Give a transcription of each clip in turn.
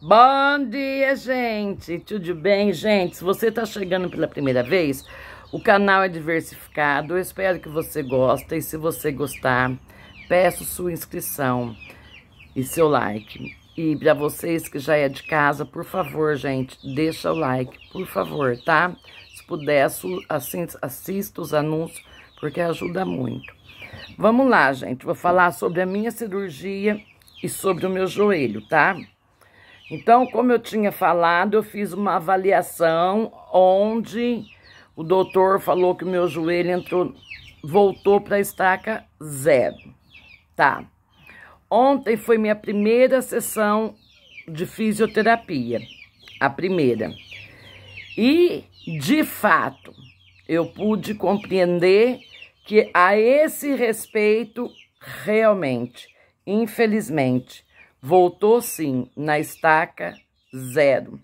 Bom dia, gente! Tudo bem, gente? Se você está chegando pela primeira vez, o canal é diversificado. Eu espero que você goste e se você gostar, peço sua inscrição e seu like. E para vocês que já é de casa, por favor, gente, deixa o like, por favor, tá? Se puder, assista os anúncios, porque ajuda muito. Vamos lá, gente. Vou falar sobre a minha cirurgia e sobre o meu joelho, tá? Tá? Então, como eu tinha falado, eu fiz uma avaliação onde o doutor falou que o meu joelho entrou, voltou para a estaca zero, tá? Ontem foi minha primeira sessão de fisioterapia, a primeira. E, de fato, eu pude compreender que a esse respeito, realmente, infelizmente, Voltou sim na estaca zero.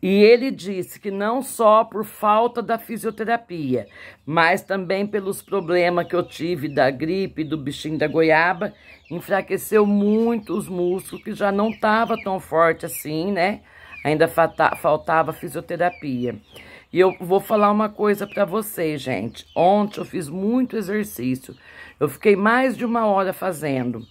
E ele disse que não só por falta da fisioterapia, mas também pelos problemas que eu tive da gripe, do bichinho da goiaba, enfraqueceu muito os músculos, que já não estava tão forte assim, né? Ainda faltava fisioterapia. E eu vou falar uma coisa para vocês, gente. Ontem eu fiz muito exercício. Eu fiquei mais de uma hora fazendo.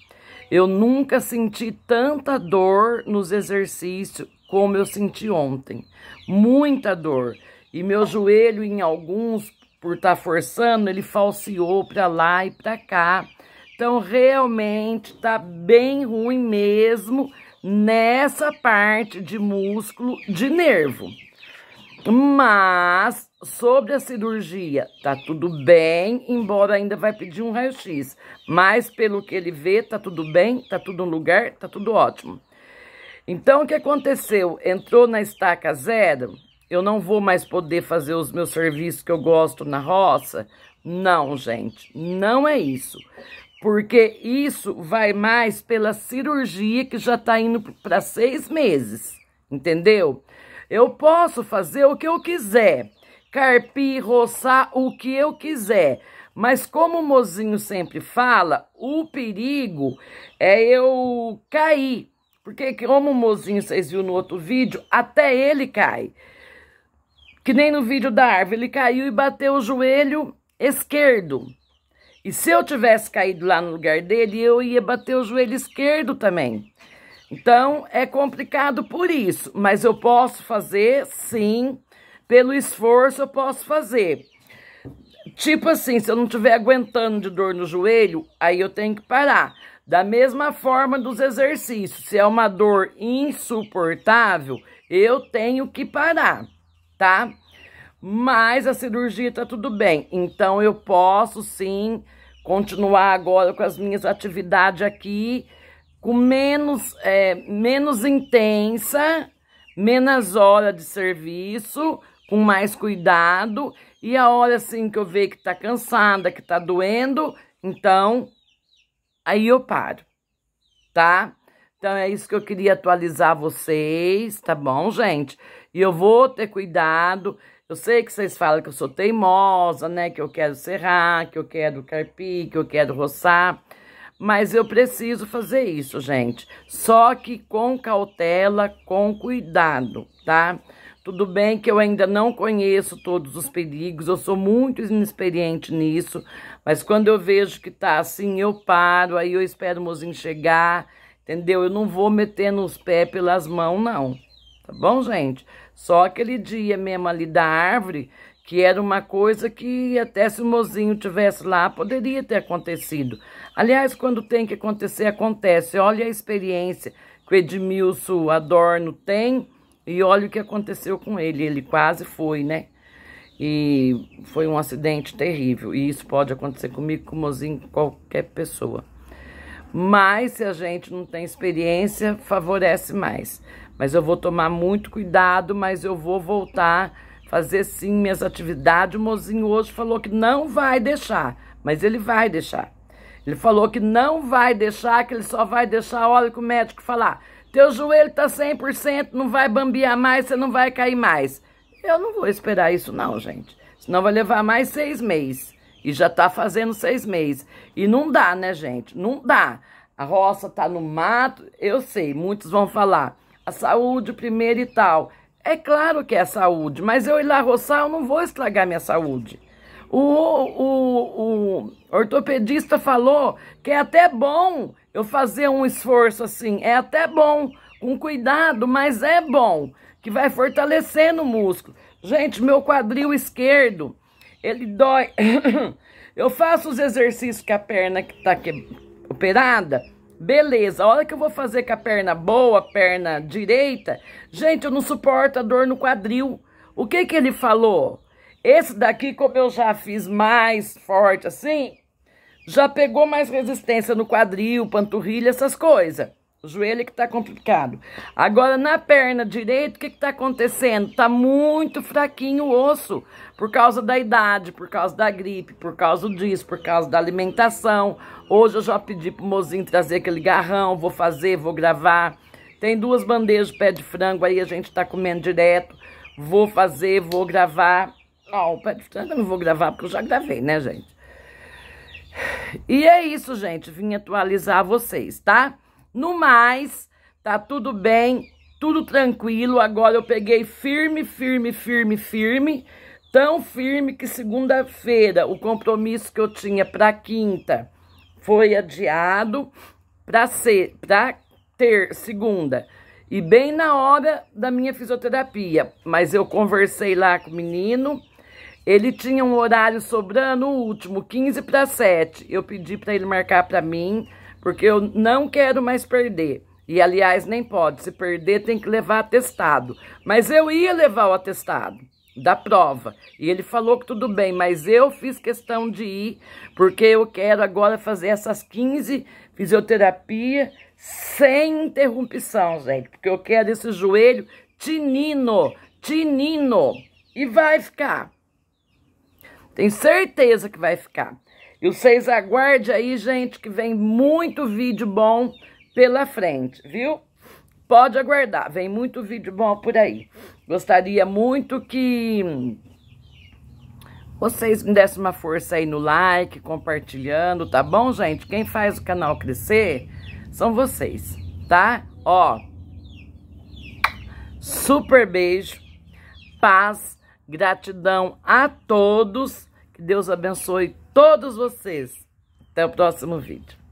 Eu nunca senti tanta dor nos exercícios como eu senti ontem. Muita dor. E meu joelho, em alguns, por estar tá forçando, ele falseou para lá e para cá. Então, realmente está bem ruim mesmo nessa parte de músculo de nervo. Mas Sobre a cirurgia, tá tudo bem, embora ainda vai pedir um raio-x. Mas pelo que ele vê, tá tudo bem, tá tudo no lugar, tá tudo ótimo. Então, o que aconteceu? Entrou na estaca zero, eu não vou mais poder fazer os meus serviços que eu gosto na roça? Não, gente, não é isso. Porque isso vai mais pela cirurgia que já tá indo para seis meses, entendeu? Eu posso fazer o que eu quiser carpir, roçar o que eu quiser. Mas como o mozinho sempre fala, o perigo é eu cair. Porque como o mozinho, vocês viram no outro vídeo, até ele cai. Que nem no vídeo da árvore, ele caiu e bateu o joelho esquerdo. E se eu tivesse caído lá no lugar dele, eu ia bater o joelho esquerdo também. Então, é complicado por isso. Mas eu posso fazer, sim, pelo esforço eu posso fazer. Tipo assim, se eu não estiver aguentando de dor no joelho, aí eu tenho que parar. Da mesma forma dos exercícios, se é uma dor insuportável, eu tenho que parar, tá? Mas a cirurgia tá tudo bem, então eu posso sim continuar agora com as minhas atividades aqui, com menos, é, menos intensa, menos hora de serviço, com mais cuidado. E a hora, assim, que eu ver que tá cansada, que tá doendo, então, aí eu paro, tá? Então, é isso que eu queria atualizar vocês, tá bom, gente? E eu vou ter cuidado. Eu sei que vocês falam que eu sou teimosa, né? Que eu quero serrar, que eu quero carpir, que eu quero roçar. Mas eu preciso fazer isso, gente. Só que com cautela, com cuidado, tá? Tá? Tudo bem que eu ainda não conheço todos os perigos, eu sou muito inexperiente nisso, mas quando eu vejo que tá assim, eu paro, aí eu espero o mozinho chegar, entendeu? Eu não vou meter nos pés pelas mãos, não. Tá bom, gente? Só aquele dia mesmo ali da árvore, que era uma coisa que até se o mozinho tivesse lá, poderia ter acontecido. Aliás, quando tem que acontecer, acontece. Olha a experiência que o Edmilson Adorno tem e olha o que aconteceu com ele, ele quase foi, né? E foi um acidente terrível. E isso pode acontecer comigo, com o mozinho, com qualquer pessoa. Mas se a gente não tem experiência, favorece mais. Mas eu vou tomar muito cuidado, mas eu vou voltar fazer sim minhas atividades. O mozinho hoje falou que não vai deixar, mas ele vai deixar. Ele falou que não vai deixar, que ele só vai deixar Olha o que o médico falar. Teu joelho tá 100%, não vai bambear mais, você não vai cair mais. Eu não vou esperar isso não, gente. Senão vai levar mais seis meses. E já tá fazendo seis meses. E não dá, né, gente? Não dá. A roça tá no mato, eu sei, muitos vão falar. A saúde primeiro e tal. É claro que é saúde, mas eu ir lá roçar, eu não vou estragar minha saúde. O, o, o ortopedista falou que é até bom eu fazer um esforço assim é até bom, com cuidado, mas é bom, que vai fortalecendo o músculo. Gente, meu quadril esquerdo, ele dói. eu faço os exercícios com a perna que tá que... operada, beleza. A hora que eu vou fazer com a perna boa, perna direita, gente, eu não suporto a dor no quadril. O que que ele falou? Esse daqui, como eu já fiz mais forte assim, já pegou mais resistência no quadril, panturrilha, essas coisas. O joelho que tá complicado. Agora, na perna direita, o que que tá acontecendo? Tá muito fraquinho o osso, por causa da idade, por causa da gripe, por causa disso, por causa da alimentação. Hoje eu já pedi pro mozinho trazer aquele garrão, vou fazer, vou gravar. Tem duas bandejas de pé de frango aí, a gente tá comendo direto. Vou fazer, vou gravar. Ó, o pé de frango eu não vou gravar, porque eu já gravei, né, gente? E é isso, gente. Vim atualizar vocês, tá? No mais, tá tudo bem, tudo tranquilo. Agora eu peguei firme, firme, firme, firme. Tão firme que segunda-feira o compromisso que eu tinha para quinta foi adiado para ser, para ter segunda. E bem na hora da minha fisioterapia, mas eu conversei lá com o menino ele tinha um horário sobrando, o último, 15 para 7. Eu pedi para ele marcar para mim, porque eu não quero mais perder. E, aliás, nem pode. Se perder, tem que levar atestado. Mas eu ia levar o atestado da prova. E ele falou que tudo bem, mas eu fiz questão de ir, porque eu quero agora fazer essas 15 fisioterapia sem interrupção, gente. Porque eu quero esse joelho tinino, tinino. E vai ficar. Tenho certeza que vai ficar. E vocês aguarde aí, gente, que vem muito vídeo bom pela frente, viu? Pode aguardar, vem muito vídeo bom por aí. Gostaria muito que vocês me dessem uma força aí no like, compartilhando, tá bom, gente? Quem faz o canal crescer são vocês, tá? Ó, super beijo, paz Gratidão a todos. Que Deus abençoe todos vocês. Até o próximo vídeo.